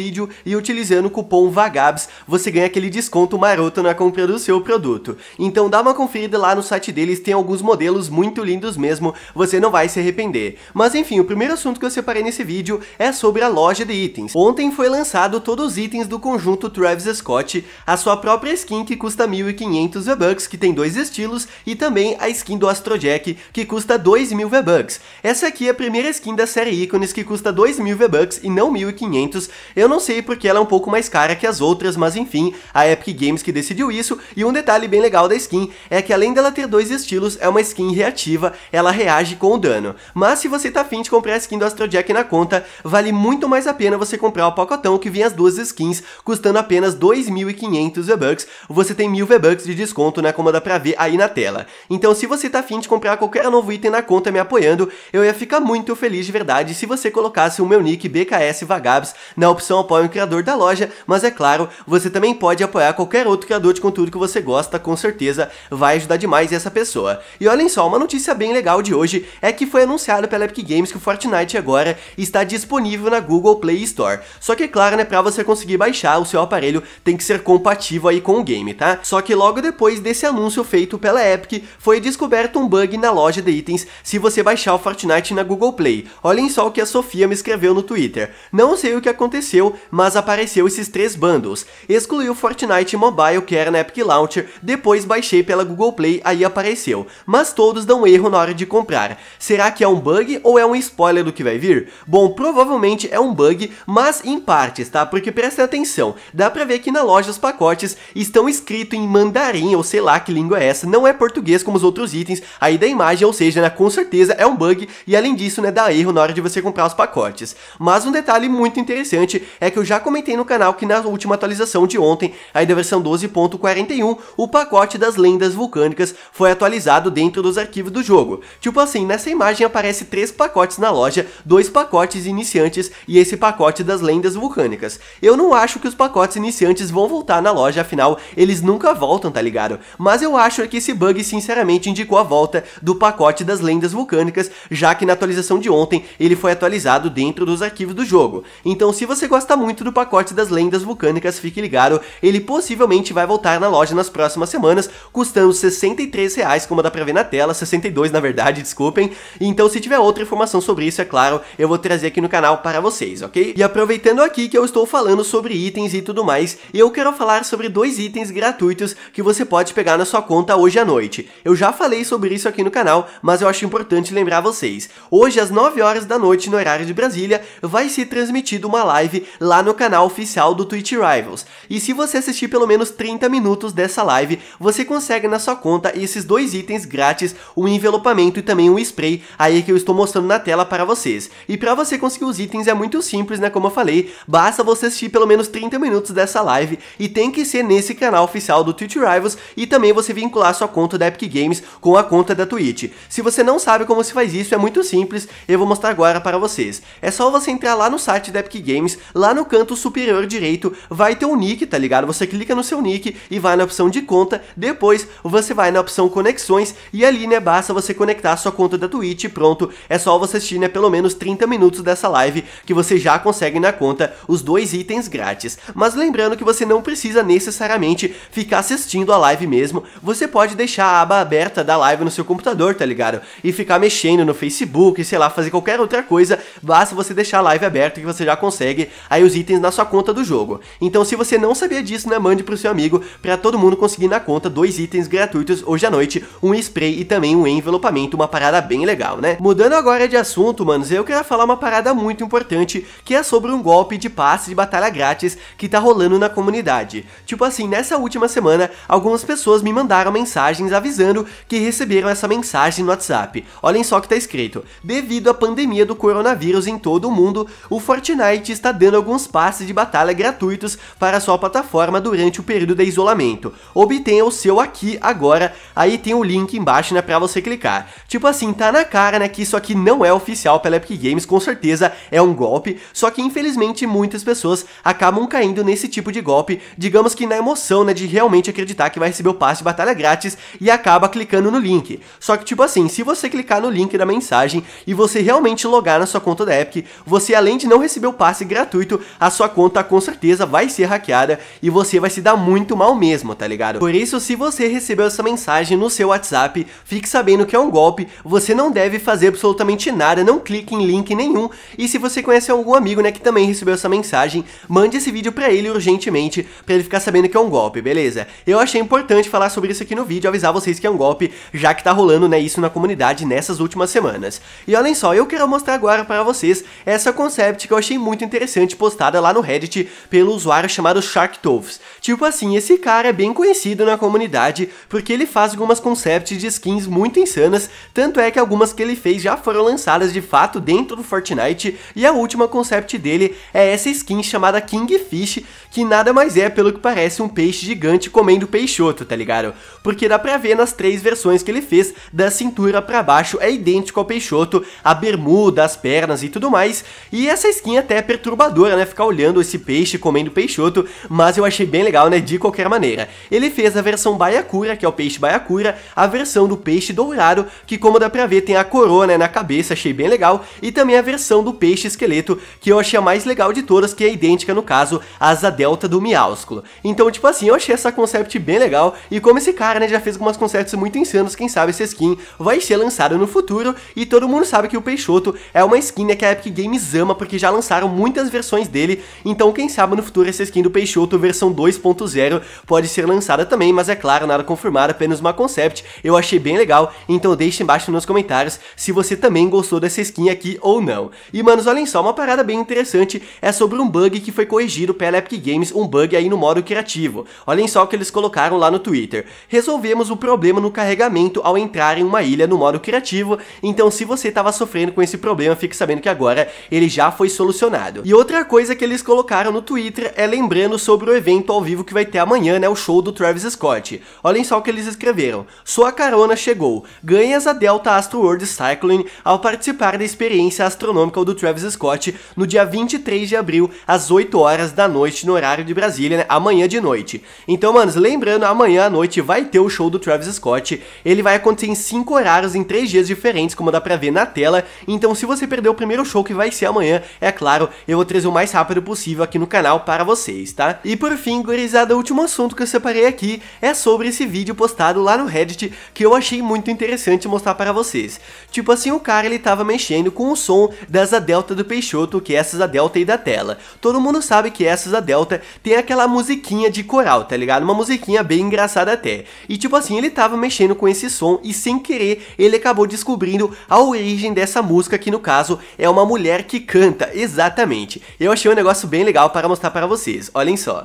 vídeo e utilizando o cupom VAGABS você ganha aquele desconto maroto na compra do seu produto. Então dá uma conferida lá no site deles, tem alguns modelos muito lindos mesmo, você não vai se arrepender. Mas enfim, o primeiro assunto que eu separei nesse vídeo é sobre a loja de itens. Ontem foi lançado todos os itens do conjunto Travis Scott, a sua própria skin que custa 1.500 V-Bucks, que tem dois estilos, e também a skin do Astrojack, que custa 2.000 V-Bucks. Essa aqui é a primeira skin da série Ícones, que custa 2.000 V-Bucks e não 1.500. Eu não sei porque ela é um pouco mais cara que as outras, mas enfim, a Epic Games que decidiu isso, e um detalhe bem legal da skin é que além dela ter dois estilos, é uma skin reativa, ela reage com o dano. Mas se você tá afim de comprar a skin do Astro Jack na conta, vale muito mais a pena você comprar o pacotão que vem as duas skins, custando apenas 2.500 V-Bucks, você tem 1.000 V-Bucks de desconto, né, como dá pra ver aí na tela. Então se você tá afim de comprar qualquer novo item na conta me apoiando, eu ia ficar muito feliz de verdade se você colocasse o meu nick BKS Vagabs na opção não apoia o criador da loja, mas é claro, você também pode apoiar qualquer outro criador de conteúdo que você gosta, com certeza vai ajudar demais essa pessoa. E olhem só, uma notícia bem legal de hoje é que foi anunciado pela Epic Games que o Fortnite agora está disponível na Google Play Store. Só que é claro, né, para você conseguir baixar, o seu aparelho tem que ser compatível aí com o game, tá? Só que logo depois desse anúncio feito pela Epic, foi descoberto um bug na loja de itens se você baixar o Fortnite na Google Play. Olhem só o que a Sofia me escreveu no Twitter. Não sei o que aconteceu, mas apareceu esses três bundles. Excluí o Fortnite Mobile, que era na Epic Launcher, depois baixei pela Google Play, aí apareceu. Mas todos dão erro na hora de comprar. Será que é um bug ou é um spoiler do que vai vir? Bom, provavelmente é um bug, mas em partes, tá? Porque presta atenção, dá pra ver que na loja os pacotes estão escritos em mandarim, ou sei lá que língua é essa, não é português como os outros itens, aí da imagem, ou seja, né, com certeza é um bug, e além disso, né, dá erro na hora de você comprar os pacotes. Mas um detalhe muito interessante é que eu já comentei no canal que na última atualização de ontem, aí da versão 12.41, o pacote das lendas vulcânicas foi atualizado dentro dos arquivos do jogo. Tipo assim, nessa imagem aparece três pacotes na loja, dois pacotes iniciantes e esse pacote das lendas vulcânicas. Eu não acho que os pacotes iniciantes vão voltar na loja, afinal, eles nunca voltam, tá ligado? Mas eu acho é que esse bug sinceramente indicou a volta do pacote das lendas vulcânicas, já que na atualização de ontem ele foi atualizado dentro dos arquivos do jogo. Então se você gosta gosta muito do pacote das lendas vulcânicas, fique ligado, ele possivelmente vai voltar na loja nas próximas semanas, custando 63 reais como dá pra ver na tela, 62 na verdade, desculpem. Então se tiver outra informação sobre isso, é claro, eu vou trazer aqui no canal para vocês, ok? E aproveitando aqui que eu estou falando sobre itens e tudo mais, eu quero falar sobre dois itens gratuitos que você pode pegar na sua conta hoje à noite. Eu já falei sobre isso aqui no canal, mas eu acho importante lembrar vocês. Hoje às 9 horas da noite, no horário de Brasília, vai ser transmitido uma live lá no canal oficial do Twitch Rivals. E se você assistir pelo menos 30 minutos dessa live, você consegue na sua conta esses dois itens grátis, um envelopamento e também um spray aí que eu estou mostrando na tela para vocês. E para você conseguir os itens é muito simples, né, como eu falei, basta você assistir pelo menos 30 minutos dessa live e tem que ser nesse canal oficial do Twitch Rivals e também você vincular sua conta da Epic Games com a conta da Twitch. Se você não sabe como se faz isso, é muito simples, eu vou mostrar agora para vocês. É só você entrar lá no site da Epic Games, lá lá no canto superior direito vai ter um nick, tá ligado? Você clica no seu nick e vai na opção de conta, depois você vai na opção conexões e ali, né, basta você conectar a sua conta da Twitch pronto, é só você assistir, né, pelo menos 30 minutos dessa live que você já consegue na conta os dois itens grátis. Mas lembrando que você não precisa necessariamente ficar assistindo a live mesmo, você pode deixar a aba aberta da live no seu computador, tá ligado? E ficar mexendo no Facebook, sei lá, fazer qualquer outra coisa, basta você deixar a live aberta que você já consegue aí os itens na sua conta do jogo. Então se você não sabia disso, né, mande pro seu amigo para todo mundo conseguir na conta dois itens gratuitos hoje à noite, um spray e também um envelopamento, uma parada bem legal, né? Mudando agora de assunto, manos, eu quero falar uma parada muito importante, que é sobre um golpe de passe de batalha grátis que tá rolando na comunidade. Tipo assim, nessa última semana, algumas pessoas me mandaram mensagens avisando que receberam essa mensagem no WhatsApp. Olhem só o que tá escrito. Devido à pandemia do coronavírus em todo o mundo, o Fortnite está dando alguns passes de batalha gratuitos para sua plataforma durante o período de isolamento. Obtenha o seu aqui agora, aí tem o link embaixo, né, você clicar. Tipo assim, tá na cara, né, que isso aqui não é oficial pela Epic Games, com certeza é um golpe, só que infelizmente muitas pessoas acabam caindo nesse tipo de golpe, digamos que na emoção, né, de realmente acreditar que vai receber o passe de batalha grátis e acaba clicando no link. Só que tipo assim, se você clicar no link da mensagem e você realmente logar na sua conta da Epic, você além de não receber o passe gratuito, gratuito, a sua conta com certeza vai ser hackeada e você vai se dar muito mal mesmo, tá ligado? Por isso, se você recebeu essa mensagem no seu WhatsApp, fique sabendo que é um golpe, você não deve fazer absolutamente nada, não clique em link nenhum. E se você conhece algum amigo, né, que também recebeu essa mensagem, mande esse vídeo pra ele urgentemente, pra ele ficar sabendo que é um golpe, beleza? Eu achei importante falar sobre isso aqui no vídeo, avisar vocês que é um golpe, já que tá rolando, né, isso na comunidade nessas últimas semanas. E olhem só, eu quero mostrar agora para vocês essa concept que eu achei muito interessante postada lá no Reddit pelo usuário chamado SharkToves. Tipo assim, esse cara é bem conhecido na comunidade porque ele faz algumas concepts de skins muito insanas, tanto é que algumas que ele fez já foram lançadas de fato dentro do Fortnite e a última concept dele é essa skin chamada Kingfish, que nada mais é pelo que parece um peixe gigante comendo peixoto, tá ligado? Porque dá pra ver nas três versões que ele fez, da cintura pra baixo é idêntico ao peixoto, a bermuda, as pernas e tudo mais, e essa skin é até é perturbadora né? Ficar olhando esse peixe comendo peixoto, mas eu achei bem legal, né? De qualquer maneira. Ele fez a versão baiacura, que é o peixe baiacura, a versão do peixe dourado, que como dá pra ver tem a coroa né, na cabeça, achei bem legal, e também a versão do peixe esqueleto, que eu achei a mais legal de todas, que é idêntica no caso, às asa delta do miásculo. Então, tipo assim, eu achei essa concept bem legal, e como esse cara né, já fez algumas concepts muito insanos, quem sabe essa skin vai ser lançada no futuro, e todo mundo sabe que o Peixoto é uma skin né, que a Epic Games ama, porque já lançaram muitas versões versões dele, então quem sabe no futuro essa skin do Peixoto versão 2.0 pode ser lançada também, mas é claro, nada confirmado, apenas uma concept, eu achei bem legal, então deixe embaixo nos comentários se você também gostou dessa skin aqui ou não. E manos, olhem só, uma parada bem interessante é sobre um bug que foi corrigido pela Epic Games, um bug aí no modo criativo. Olhem só o que eles colocaram lá no Twitter. Resolvemos o problema no carregamento ao entrar em uma ilha no modo criativo, então se você estava sofrendo com esse problema, fique sabendo que agora ele já foi solucionado. E outra coisa que eles colocaram no Twitter é lembrando sobre o evento ao vivo que vai ter amanhã, né? O show do Travis Scott. Olhem só o que eles escreveram. Sua carona chegou. Ganhas a Delta Astro World Cycling ao participar da experiência astronômica do Travis Scott no dia 23 de abril, às 8 horas da noite, no horário de Brasília, né? Amanhã de noite. Então, manos, lembrando, amanhã à noite vai ter o show do Travis Scott. Ele vai acontecer em 5 horários, em 3 dias diferentes, como dá pra ver na tela. Então, se você perdeu o primeiro show que vai ser amanhã, é claro, eu vou trazer uma mais rápido possível aqui no canal para vocês, tá? E por fim, gurizada, o último assunto que eu separei aqui é sobre esse vídeo postado lá no Reddit que eu achei muito interessante mostrar para vocês. Tipo assim, o cara ele tava mexendo com o som das a delta do Peixoto, que é essas a delta aí da tela. Todo mundo sabe que essas a delta tem aquela musiquinha de coral, tá ligado? Uma musiquinha bem engraçada até. E tipo assim, ele tava mexendo com esse som e sem querer ele acabou descobrindo a origem dessa música, que no caso é uma mulher que canta, exatamente. Eu achei um negócio bem legal para mostrar para vocês, olhem só.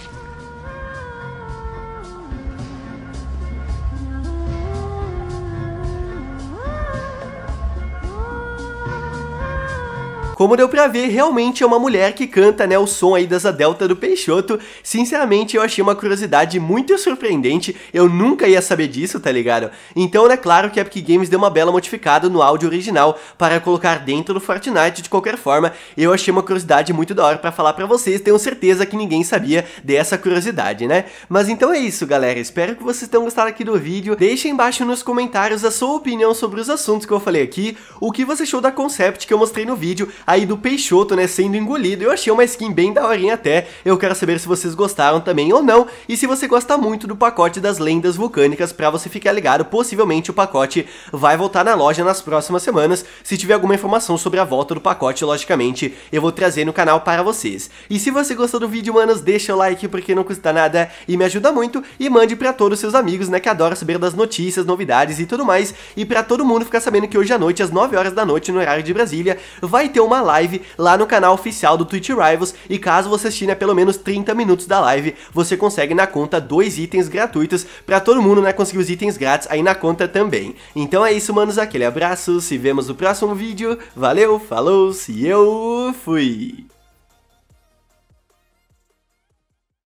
Como deu pra ver, realmente é uma mulher que canta, né, o som aí dessa delta do Peixoto. Sinceramente, eu achei uma curiosidade muito surpreendente, eu nunca ia saber disso, tá ligado? Então, é claro que a Epic Games deu uma bela modificada no áudio original para colocar dentro do Fortnite de qualquer forma. Eu achei uma curiosidade muito da hora para falar para vocês, tenho certeza que ninguém sabia dessa curiosidade, né? Mas então é isso, galera. Espero que vocês tenham gostado aqui do vídeo. Deixem embaixo nos comentários a sua opinião sobre os assuntos que eu falei aqui, o que você achou da concept que eu mostrei no vídeo, aí do Peixoto, né, sendo engolido. Eu achei uma skin bem daorinha até, eu quero saber se vocês gostaram também ou não, e se você gosta muito do pacote das lendas vulcânicas, pra você ficar ligado, possivelmente o pacote vai voltar na loja nas próximas semanas, se tiver alguma informação sobre a volta do pacote, logicamente, eu vou trazer no canal para vocês. E se você gostou do vídeo, manos, deixa o like, porque não custa nada e me ajuda muito, e mande pra todos os seus amigos, né, que adoram saber das notícias, novidades e tudo mais, e pra todo mundo ficar sabendo que hoje à noite, às 9 horas da noite, no horário de Brasília, vai ter uma uma live lá no canal oficial do Twitch Rivals e caso você assine pelo menos 30 minutos da live, você consegue na conta dois itens gratuitos para todo mundo né, conseguir os itens grátis aí na conta também. Então é isso, manos, aquele abraço, se vemos no próximo vídeo, valeu, falou, se eu fui!